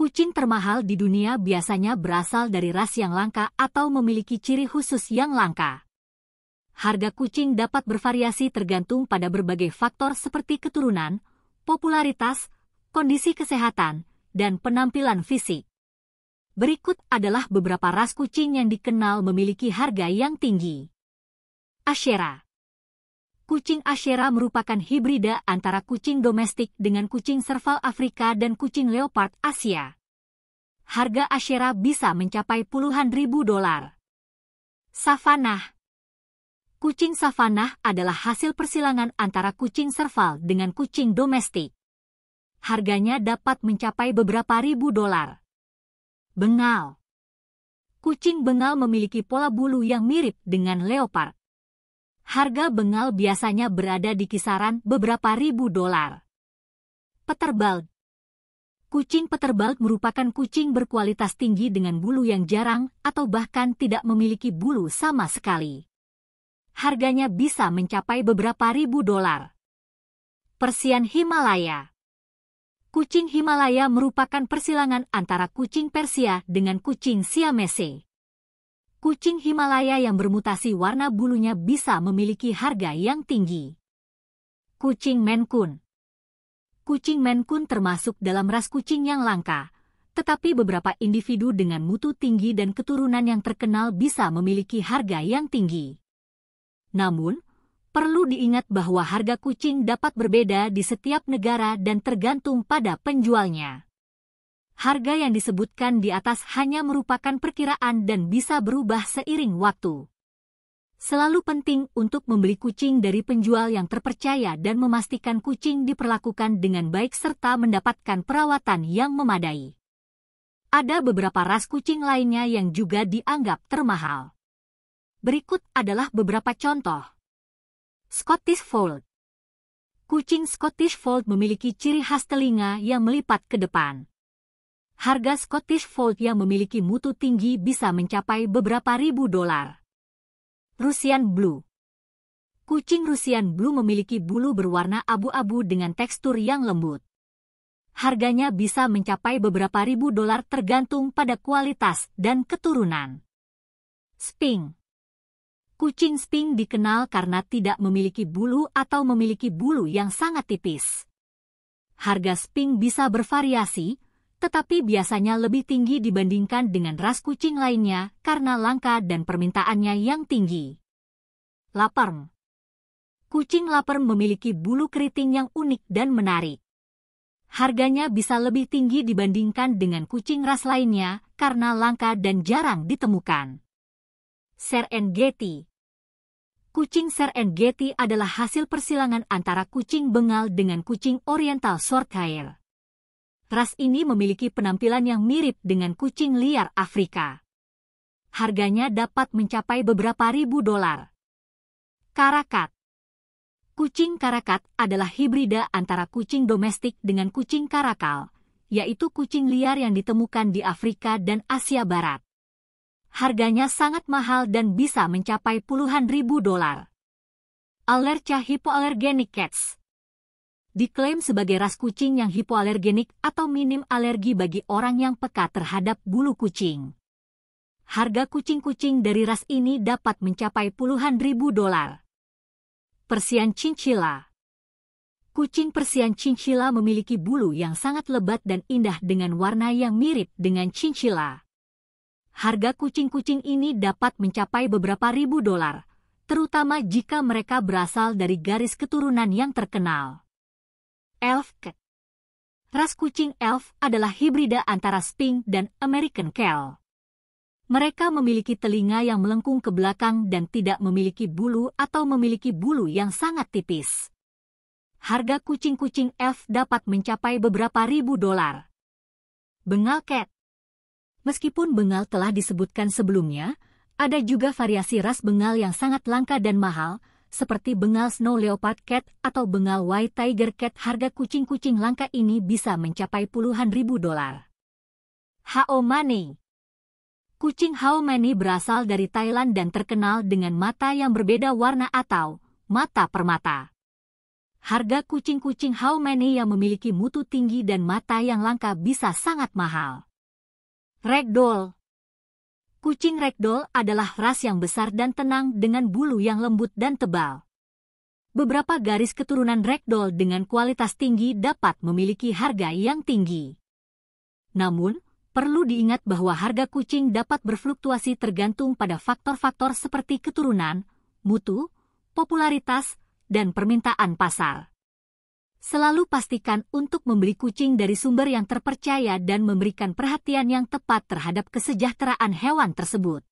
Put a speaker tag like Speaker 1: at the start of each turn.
Speaker 1: Kucing termahal di dunia biasanya berasal dari ras yang langka atau memiliki ciri khusus yang langka. Harga kucing dapat bervariasi tergantung pada berbagai faktor seperti keturunan, popularitas, kondisi kesehatan, dan penampilan fisik. Berikut adalah beberapa ras kucing yang dikenal memiliki harga yang tinggi. Ashera Kucing Ashera merupakan hibrida antara kucing domestik dengan kucing serval Afrika dan kucing leopard Asia. Harga Ashera bisa mencapai puluhan ribu dolar. Savanah Kucing savanah adalah hasil persilangan antara kucing serval dengan kucing domestik. Harganya dapat mencapai beberapa ribu dolar. Bengal Kucing bengal memiliki pola bulu yang mirip dengan leopard harga bengal biasanya berada di kisaran beberapa ribu dolar. Peterbal Kucing peterbal merupakan kucing berkualitas tinggi dengan bulu yang jarang atau bahkan tidak memiliki bulu sama sekali. Harganya bisa mencapai beberapa ribu dolar. Persian Himalaya Kucing Himalaya merupakan persilangan antara kucing Persia dengan kucing Siamese kucing Himalaya yang bermutasi warna bulunya bisa memiliki harga yang tinggi. Kucing Menkun Kucing Menkun termasuk dalam ras kucing yang langka, tetapi beberapa individu dengan mutu tinggi dan keturunan yang terkenal bisa memiliki harga yang tinggi. Namun, perlu diingat bahwa harga kucing dapat berbeda di setiap negara dan tergantung pada penjualnya harga yang disebutkan di atas hanya merupakan perkiraan dan bisa berubah seiring waktu. Selalu penting untuk membeli kucing dari penjual yang terpercaya dan memastikan kucing diperlakukan dengan baik serta mendapatkan perawatan yang memadai. Ada beberapa ras kucing lainnya yang juga dianggap termahal. Berikut adalah beberapa contoh. Scottish Fold Kucing Scottish Fold memiliki ciri khas telinga yang melipat ke depan harga Scottish Fold yang memiliki mutu tinggi bisa mencapai beberapa ribu dolar. Russian Blue Kucing Russian Blue memiliki bulu berwarna abu-abu dengan tekstur yang lembut. Harganya bisa mencapai beberapa ribu dolar tergantung pada kualitas dan keturunan. Sping Kucing Sping dikenal karena tidak memiliki bulu atau memiliki bulu yang sangat tipis. Harga Sping bisa bervariasi, tetapi biasanya lebih tinggi dibandingkan dengan ras kucing lainnya karena langka dan permintaannya yang tinggi. Laparm Kucing laparm memiliki bulu keriting yang unik dan menarik. Harganya bisa lebih tinggi dibandingkan dengan kucing ras lainnya karena langka dan jarang ditemukan. Serengeti Kucing Serengeti adalah hasil persilangan antara kucing Bengal dengan kucing Oriental Shorthair ras ini memiliki penampilan yang mirip dengan kucing liar Afrika. Harganya dapat mencapai beberapa ribu dolar. Karakat Kucing karakat adalah hibrida antara kucing domestik dengan kucing karakal, yaitu kucing liar yang ditemukan di Afrika dan Asia Barat. Harganya sangat mahal dan bisa mencapai puluhan ribu dolar. Alerca hypoallergenic cats diklaim sebagai ras kucing yang hipoalergenik atau minim alergi bagi orang yang peka terhadap bulu kucing. Harga kucing-kucing dari ras ini dapat mencapai puluhan ribu dolar. Persian Cincilla Kucing Persian cincilla memiliki bulu yang sangat lebat dan indah dengan warna yang mirip dengan cincilla. Harga kucing-kucing ini dapat mencapai beberapa ribu dolar, terutama jika mereka berasal dari garis keturunan yang terkenal. Elf Cat. Ras kucing elf adalah hibrida antara Sphinx dan American Kel. Mereka memiliki telinga yang melengkung ke belakang dan tidak memiliki bulu atau memiliki bulu yang sangat tipis. Harga kucing-kucing elf dapat mencapai beberapa ribu dolar. Bengal Cat Meskipun bengal telah disebutkan sebelumnya, ada juga variasi ras bengal yang sangat langka dan mahal, seperti bengal snow leopard cat atau bengal white tiger cat harga kucing-kucing langka ini bisa mencapai puluhan ribu dolar. many? Kucing many berasal dari Thailand dan terkenal dengan mata yang berbeda warna atau mata permata. Harga kucing-kucing many yang memiliki mutu tinggi dan mata yang langka bisa sangat mahal. Ragdoll Kucing ragdoll adalah ras yang besar dan tenang dengan bulu yang lembut dan tebal. Beberapa garis keturunan ragdoll dengan kualitas tinggi dapat memiliki harga yang tinggi. Namun, perlu diingat bahwa harga kucing dapat berfluktuasi tergantung pada faktor-faktor seperti keturunan, mutu, popularitas, dan permintaan pasar. Selalu pastikan untuk membeli kucing dari sumber yang terpercaya dan memberikan perhatian yang tepat terhadap kesejahteraan hewan tersebut.